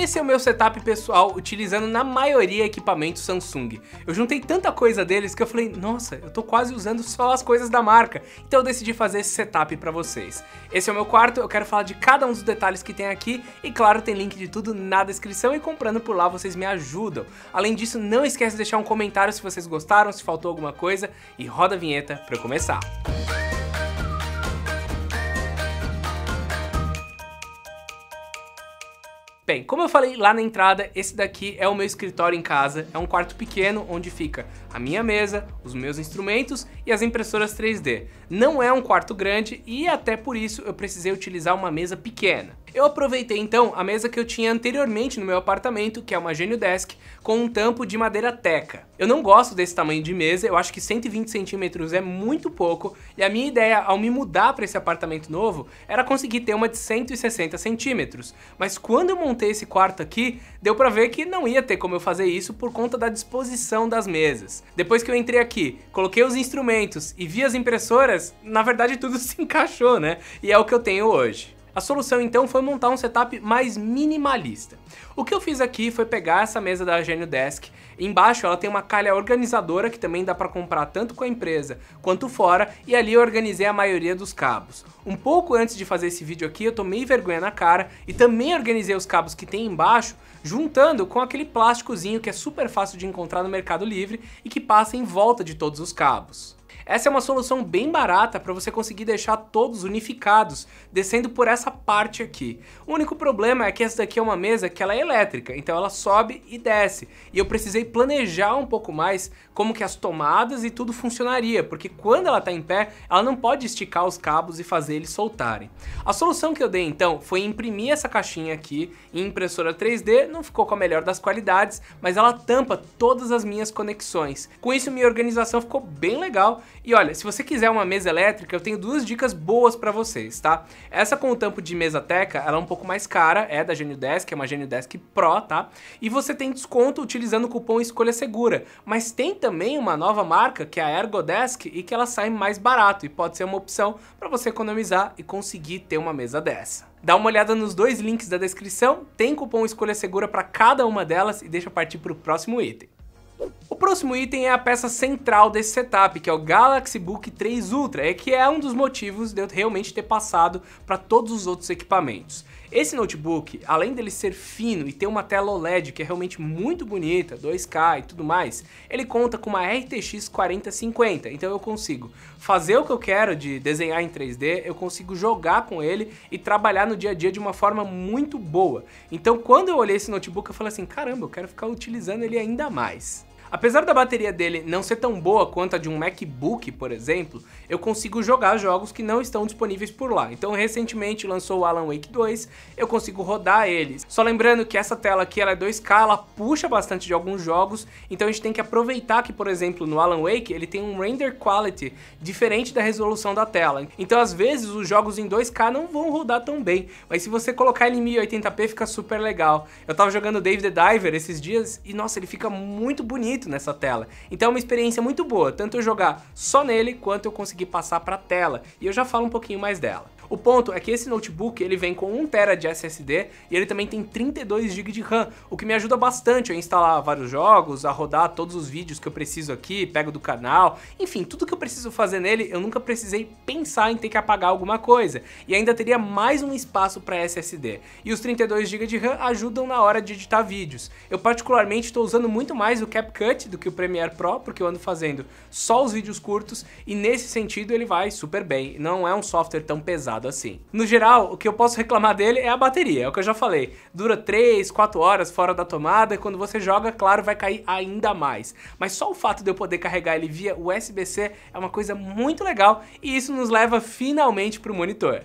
Esse é o meu setup pessoal, utilizando na maioria equipamentos Samsung. Eu juntei tanta coisa deles que eu falei, nossa, eu tô quase usando só as coisas da marca. Então eu decidi fazer esse setup para vocês. Esse é o meu quarto, eu quero falar de cada um dos detalhes que tem aqui e claro, tem link de tudo na descrição e comprando por lá vocês me ajudam. Além disso, não esquece de deixar um comentário se vocês gostaram, se faltou alguma coisa e roda a vinheta para começar. Música Bem, como eu falei lá na entrada, esse daqui é o meu escritório em casa. É um quarto pequeno onde fica a minha mesa, os meus instrumentos e as impressoras 3D. Não é um quarto grande e até por isso eu precisei utilizar uma mesa pequena. Eu aproveitei então a mesa que eu tinha anteriormente no meu apartamento, que é uma Genio Desk, com um tampo de madeira teca. Eu não gosto desse tamanho de mesa, eu acho que 120 centímetros é muito pouco, e a minha ideia ao me mudar para esse apartamento novo era conseguir ter uma de 160 centímetros. Mas quando eu montei esse quarto aqui, deu para ver que não ia ter como eu fazer isso por conta da disposição das mesas. Depois que eu entrei aqui, coloquei os instrumentos e vi as impressoras, na verdade tudo se encaixou, né? E é o que eu tenho hoje. A solução então foi montar um setup mais minimalista. O que eu fiz aqui foi pegar essa mesa da Genio Desk, embaixo ela tem uma calha organizadora que também dá para comprar tanto com a empresa quanto fora, e ali eu organizei a maioria dos cabos. Um pouco antes de fazer esse vídeo aqui eu tomei vergonha na cara e também organizei os cabos que tem embaixo, juntando com aquele plásticozinho que é super fácil de encontrar no Mercado Livre e que passa em volta de todos os cabos. Essa é uma solução bem barata para você conseguir deixar todos unificados, descendo por essa parte aqui. O único problema é que essa daqui é uma mesa que ela é elétrica, então ela sobe e desce. E eu precisei planejar um pouco mais como que as tomadas e tudo funcionaria, porque quando ela está em pé, ela não pode esticar os cabos e fazer eles soltarem. A solução que eu dei então foi imprimir essa caixinha aqui em impressora 3D, não ficou com a melhor das qualidades, mas ela tampa todas as minhas conexões. Com isso minha organização ficou bem legal e olha, se você quiser uma mesa elétrica, eu tenho duas dicas boas para vocês, tá? Essa com o tampo de mesa teca, ela é um pouco mais cara, é da Genio Desk, é uma Genio Desk Pro, tá? E você tem desconto utilizando o cupom Escolha Segura. Mas tem também uma nova marca, que é a Ergodesk, e que ela sai mais barato e pode ser uma opção para você economizar e conseguir ter uma mesa dessa. Dá uma olhada nos dois links da descrição, tem cupom Escolha Segura para cada uma delas e deixa eu partir para o próximo item. O próximo item é a peça central desse setup, que é o Galaxy Book 3 Ultra, é que é um dos motivos de eu realmente ter passado para todos os outros equipamentos. Esse notebook, além dele ser fino e ter uma tela OLED que é realmente muito bonita, 2K e tudo mais, ele conta com uma RTX 4050, então eu consigo fazer o que eu quero de desenhar em 3D, eu consigo jogar com ele e trabalhar no dia a dia de uma forma muito boa. Então quando eu olhei esse notebook eu falei assim, caramba, eu quero ficar utilizando ele ainda mais. Apesar da bateria dele não ser tão boa quanto a de um MacBook, por exemplo, eu consigo jogar jogos que não estão disponíveis por lá. Então, recentemente lançou o Alan Wake 2, eu consigo rodar eles. Só lembrando que essa tela aqui ela é 2K, ela puxa bastante de alguns jogos, então a gente tem que aproveitar que, por exemplo, no Alan Wake, ele tem um render quality diferente da resolução da tela. Então, às vezes, os jogos em 2K não vão rodar tão bem, mas se você colocar ele em 1080p, fica super legal. Eu tava jogando Dave the Diver esses dias e, nossa, ele fica muito bonito nessa tela. Então é uma experiência muito boa, tanto eu jogar só nele quanto eu conseguir passar para a tela, e eu já falo um pouquinho mais dela. O ponto é que esse notebook ele vem com 1TB de SSD e ele também tem 32GB de RAM, o que me ajuda bastante a instalar vários jogos, a rodar todos os vídeos que eu preciso aqui, pego do canal, enfim, tudo que eu preciso fazer nele, eu nunca precisei pensar em ter que apagar alguma coisa. E ainda teria mais um espaço para SSD. E os 32GB de RAM ajudam na hora de editar vídeos. Eu particularmente estou usando muito mais o CapCut do que o Premiere Pro, porque eu ando fazendo só os vídeos curtos e nesse sentido ele vai super bem. Não é um software tão pesado pesado assim. No geral, o que eu posso reclamar dele é a bateria, é o que eu já falei. Dura 3, 4 horas fora da tomada e quando você joga, claro, vai cair ainda mais. Mas só o fato de eu poder carregar ele via USB-C é uma coisa muito legal e isso nos leva finalmente para o monitor.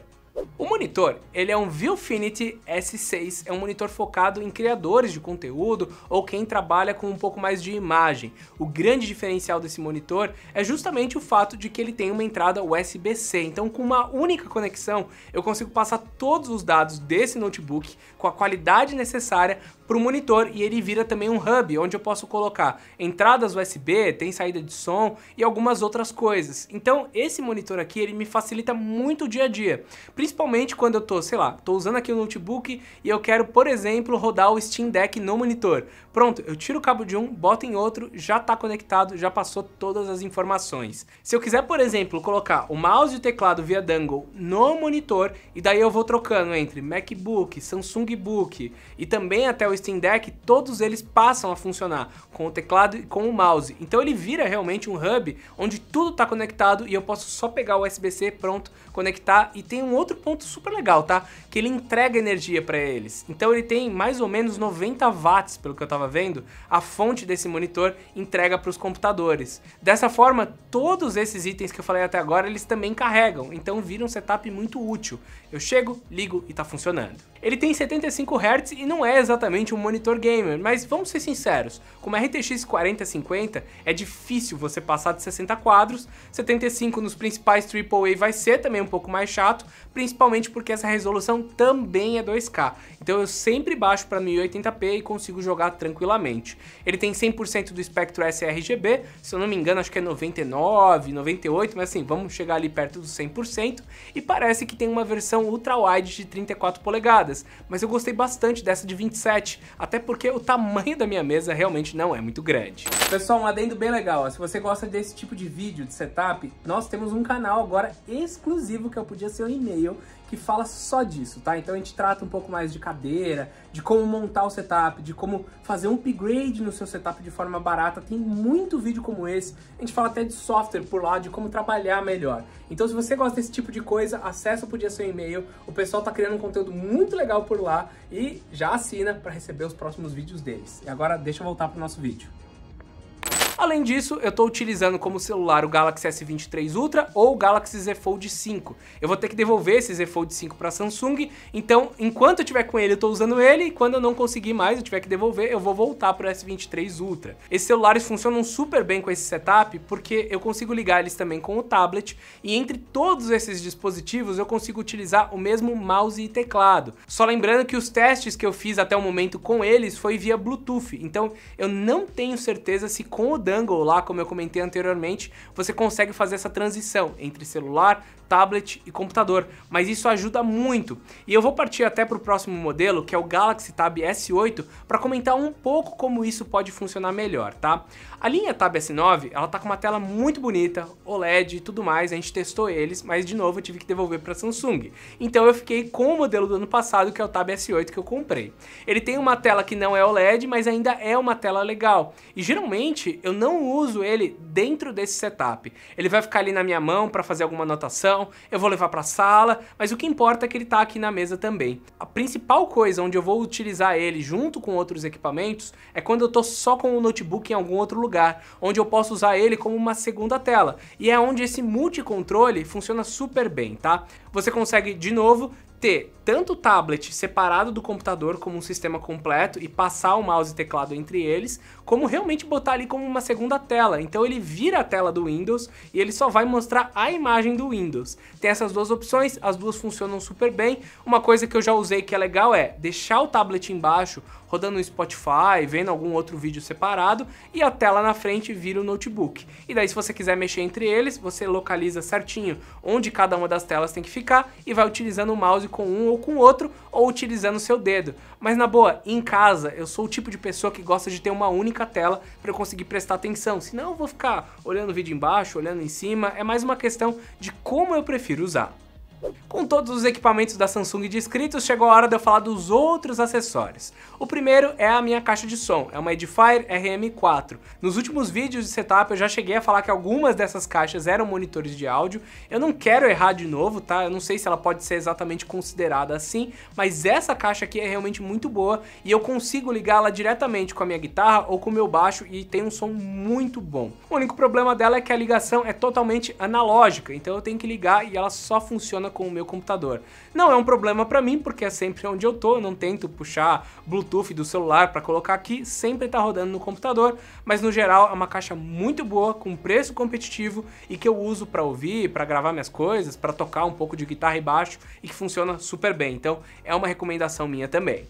O monitor, ele é um Viewfinity S6, é um monitor focado em criadores de conteúdo ou quem trabalha com um pouco mais de imagem. O grande diferencial desse monitor é justamente o fato de que ele tem uma entrada USB-C, então com uma única conexão eu consigo passar todos os dados desse notebook com a qualidade necessária para o monitor e ele vira também um hub, onde eu posso colocar entradas USB, tem saída de som e algumas outras coisas. Então esse monitor aqui ele me facilita muito o dia a dia, principalmente quando eu tô, sei lá, tô usando aqui o um notebook e eu quero, por exemplo, rodar o Steam Deck no monitor. Pronto, eu tiro o cabo de um, boto em outro, já está conectado, já passou todas as informações. Se eu quiser, por exemplo, colocar o mouse e o teclado via dongle no monitor e daí eu vou trocando entre MacBook, Samsung Book e também até o Steam Deck, todos eles passam a funcionar com o teclado e com o mouse. Então ele vira realmente um hub onde tudo está conectado e eu posso só pegar o USB-C, pronto, conectar. E tem um outro ponto super legal, tá? Que ele entrega energia para eles. Então ele tem mais ou menos 90 watts, pelo que eu estava vendo, a fonte desse monitor entrega para os computadores. Dessa forma, todos esses itens que eu falei até agora, eles também carregam. Então vira um setup muito útil. Eu chego, ligo e está funcionando. Ele tem 75 Hz e não é exatamente um monitor gamer, mas vamos ser sinceros, com uma RTX 4050 é difícil você passar de 60 quadros, 75 nos principais AAA vai ser também um pouco mais chato, principalmente porque essa resolução também é 2K, então eu sempre baixo para 1080p e consigo jogar tranquilamente. Ele tem 100% do espectro sRGB, se eu não me engano acho que é 99, 98, mas assim, vamos chegar ali perto dos 100%, e parece que tem uma versão ultra-wide de 34 polegadas, mas eu gostei bastante dessa de 27, até porque o tamanho da minha mesa realmente não é muito grande. Pessoal, um adendo bem legal, ó. se você gosta desse tipo de vídeo, de setup, nós temos um canal agora exclusivo que eu podia ser um e-mail que fala só disso, tá? Então a gente trata um pouco mais de cadeira, de como montar o setup, de como fazer um upgrade no seu setup de forma barata. Tem muito vídeo como esse. A gente fala até de software por lá, de como trabalhar melhor. Então se você gosta desse tipo de coisa, acessa o Podia Seu E-mail. O pessoal tá criando um conteúdo muito legal por lá e já assina para receber os próximos vídeos deles. E agora deixa eu voltar pro nosso vídeo. Além disso, eu estou utilizando como celular o Galaxy S23 Ultra ou o Galaxy Z Fold 5. Eu vou ter que devolver esse Z Fold 5 para a Samsung, então enquanto eu tiver com ele eu estou usando ele e quando eu não conseguir mais, eu tiver que devolver, eu vou voltar para o S23 Ultra. Esses celulares funcionam super bem com esse setup porque eu consigo ligar eles também com o tablet e entre todos esses dispositivos eu consigo utilizar o mesmo mouse e teclado. Só lembrando que os testes que eu fiz até o momento com eles foi via Bluetooth, então eu não tenho certeza se com o Fandango, lá como eu comentei anteriormente, você consegue fazer essa transição entre celular, tablet e computador, mas isso ajuda muito. E eu vou partir até para o próximo modelo, que é o Galaxy Tab S8, para comentar um pouco como isso pode funcionar melhor, tá? A linha Tab S9, ela tá com uma tela muito bonita, OLED e tudo mais, a gente testou eles, mas de novo eu tive que devolver para Samsung. Então eu fiquei com o modelo do ano passado, que é o Tab S8 que eu comprei. Ele tem uma tela que não é OLED, mas ainda é uma tela legal. E geralmente eu não uso ele dentro desse setup. Ele vai ficar ali na minha mão para fazer alguma anotação, então, eu vou levar para a sala, mas o que importa é que ele está aqui na mesa também. A principal coisa onde eu vou utilizar ele junto com outros equipamentos é quando eu estou só com o notebook em algum outro lugar, onde eu posso usar ele como uma segunda tela. E é onde esse multicontrole funciona super bem, tá? Você consegue, de novo, ter tanto o tablet separado do computador como um sistema completo e passar o mouse e teclado entre eles, como realmente botar ali como uma segunda tela. Então ele vira a tela do Windows e ele só vai mostrar a imagem do Windows. Tem essas duas opções, as duas funcionam super bem. Uma coisa que eu já usei que é legal é deixar o tablet embaixo rodando no Spotify, vendo algum outro vídeo separado e a tela na frente vira o notebook. E daí se você quiser mexer entre eles, você localiza certinho onde cada uma das telas tem que ficar e vai utilizando o mouse com um ou com outro ou utilizando o seu dedo. Mas na boa, em casa eu sou o tipo de pessoa que gosta de ter uma única tela para eu conseguir prestar atenção, senão eu vou ficar olhando o vídeo embaixo, olhando em cima, é mais uma questão de como eu prefiro usar. Com todos os equipamentos da Samsung descritos, chegou a hora de eu falar dos outros acessórios. O primeiro é a minha caixa de som, é uma Edifier RM4. Nos últimos vídeos de setup eu já cheguei a falar que algumas dessas caixas eram monitores de áudio. Eu não quero errar de novo, tá? Eu não sei se ela pode ser exatamente considerada assim, mas essa caixa aqui é realmente muito boa e eu consigo ligá-la diretamente com a minha guitarra ou com o meu baixo e tem um som muito bom. O único problema dela é que a ligação é totalmente analógica, então eu tenho que ligar e ela só funciona com o meu computador. Não é um problema para mim, porque é sempre onde eu tô, não tento puxar Bluetooth do celular para colocar aqui, sempre tá rodando no computador, mas no geral é uma caixa muito boa, com preço competitivo e que eu uso para ouvir, para gravar minhas coisas, para tocar um pouco de guitarra e baixo e que funciona super bem. Então, é uma recomendação minha também.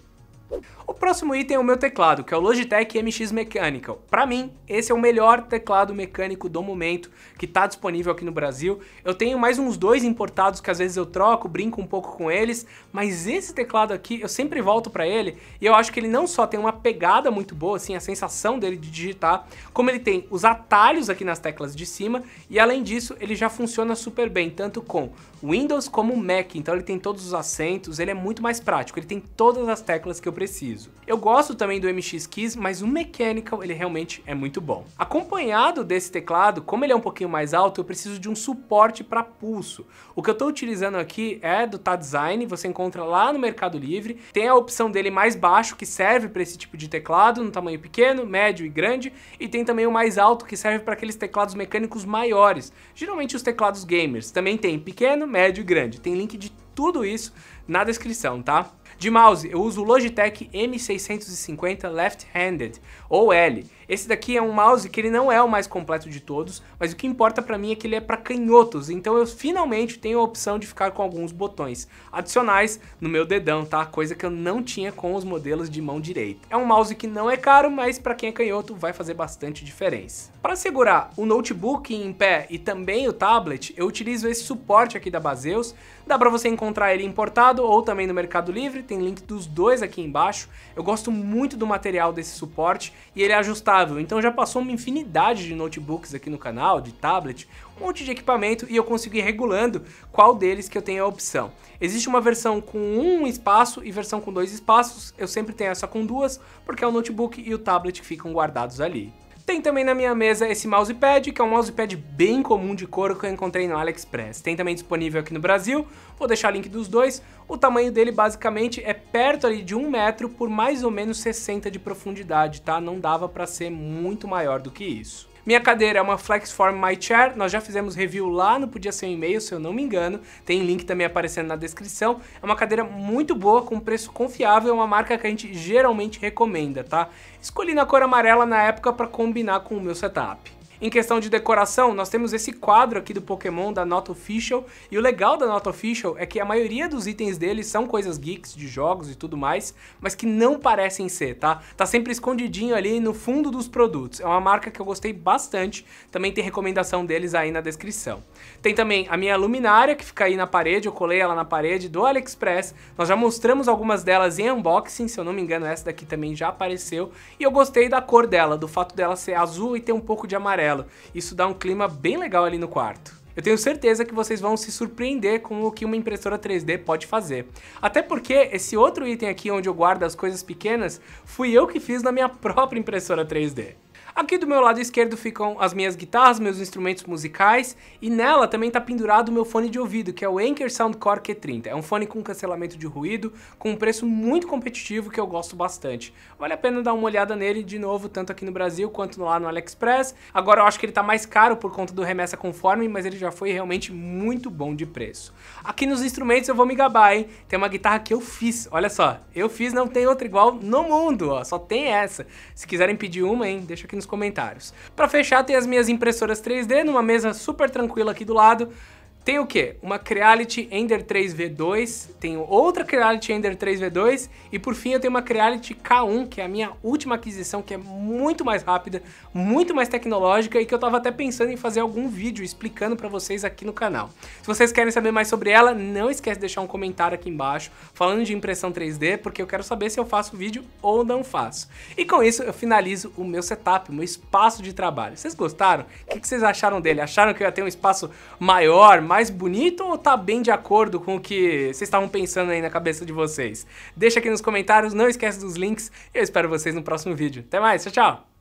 O próximo item é o meu teclado, que é o Logitech MX Mechanical. Para mim, esse é o melhor teclado mecânico do momento que está disponível aqui no Brasil. Eu tenho mais uns dois importados que às vezes eu troco, brinco um pouco com eles, mas esse teclado aqui, eu sempre volto para ele e eu acho que ele não só tem uma pegada muito boa, assim, a sensação dele de digitar, como ele tem os atalhos aqui nas teclas de cima e além disso, ele já funciona super bem, tanto com Windows como Mac, então ele tem todos os assentos, ele é muito mais prático, ele tem todas as teclas que eu eu preciso. Eu gosto também do MX Keys, mas o Mechanical ele realmente é muito bom. Acompanhado desse teclado, como ele é um pouquinho mais alto, eu preciso de um suporte para pulso. O que eu estou utilizando aqui é do Taddesign, você encontra lá no Mercado Livre. Tem a opção dele mais baixo, que serve para esse tipo de teclado, no tamanho pequeno, médio e grande, e tem também o mais alto, que serve para aqueles teclados mecânicos maiores, geralmente os teclados gamers. Também tem pequeno, médio e grande. Tem link de tudo isso na descrição, tá? De mouse, eu uso o Logitech M650 Left-Handed, ou L. Esse daqui é um mouse que ele não é o mais completo de todos, mas o que importa para mim é que ele é para canhotos, então eu finalmente tenho a opção de ficar com alguns botões adicionais no meu dedão, tá? Coisa que eu não tinha com os modelos de mão direita. É um mouse que não é caro, mas para quem é canhoto vai fazer bastante diferença. Para segurar o notebook em pé e também o tablet, eu utilizo esse suporte aqui da Baseus. Dá para você encontrar ele importado ou também no Mercado Livre, tem link dos dois aqui embaixo. Eu gosto muito do material desse suporte, e ele é ajustável. Então já passou uma infinidade de notebooks aqui no canal, de tablet, um monte de equipamento e eu consigo ir regulando qual deles que eu tenho a opção. Existe uma versão com um espaço e versão com dois espaços, eu sempre tenho essa com duas, porque é o notebook e o tablet que ficam guardados ali. Tem também na minha mesa esse mousepad, que é um mousepad bem comum de couro que eu encontrei no AliExpress. Tem também disponível aqui no Brasil, vou deixar o link dos dois. O tamanho dele basicamente é perto ali de 1 metro por mais ou menos 60 de profundidade, tá? Não dava para ser muito maior do que isso. Minha cadeira é uma Flexform My Chair, nós já fizemos review lá no Podia Ser um E-mail, se eu não me engano, tem link também aparecendo na descrição. É uma cadeira muito boa, com preço confiável, é uma marca que a gente geralmente recomenda, tá? Escolhi na cor amarela na época para combinar com o meu setup. Em questão de decoração, nós temos esse quadro aqui do Pokémon da Nota Official. E o legal da Nota Official é que a maioria dos itens deles são coisas geeks, de jogos e tudo mais, mas que não parecem ser, tá? Tá sempre escondidinho ali no fundo dos produtos. É uma marca que eu gostei bastante. Também tem recomendação deles aí na descrição. Tem também a minha luminária, que fica aí na parede. Eu colei ela na parede do AliExpress. Nós já mostramos algumas delas em unboxing. Se eu não me engano, essa daqui também já apareceu. E eu gostei da cor dela, do fato dela ser azul e ter um pouco de amarelo amarelo. Isso dá um clima bem legal ali no quarto. Eu tenho certeza que vocês vão se surpreender com o que uma impressora 3D pode fazer. Até porque esse outro item aqui onde eu guardo as coisas pequenas, fui eu que fiz na minha própria impressora 3D. Aqui do meu lado esquerdo ficam as minhas guitarras, meus instrumentos musicais e nela também está pendurado o meu fone de ouvido, que é o Anker Soundcore Q30. É um fone com cancelamento de ruído, com um preço muito competitivo que eu gosto bastante. Vale a pena dar uma olhada nele de novo, tanto aqui no Brasil quanto lá no AliExpress. Agora eu acho que ele está mais caro por conta do remessa conforme, mas ele já foi realmente muito bom de preço. Aqui nos instrumentos eu vou me gabar, hein? Tem uma guitarra que eu fiz, olha só. Eu fiz, não tem outra igual no mundo, ó. Só tem essa. Se quiserem pedir uma, hein, deixa aqui no nos comentários. Para fechar, tem as minhas impressoras 3D numa mesa super tranquila aqui do lado, tem o quê? Uma Creality Ender 3V2, tenho outra Creality Ender 3V2 e por fim eu tenho uma Creality K1, que é a minha última aquisição, que é muito mais rápida, muito mais tecnológica e que eu tava até pensando em fazer algum vídeo explicando para vocês aqui no canal. Se vocês querem saber mais sobre ela, não esquece de deixar um comentário aqui embaixo falando de impressão 3D, porque eu quero saber se eu faço vídeo ou não faço. E com isso eu finalizo o meu setup, o meu espaço de trabalho. Vocês gostaram? O que vocês acharam dele? Acharam que eu ia ter um espaço maior, mais bonito ou tá bem de acordo com o que vocês estavam pensando aí na cabeça de vocês? Deixa aqui nos comentários, não esquece dos links. Eu espero vocês no próximo vídeo. Até mais, tchau, tchau!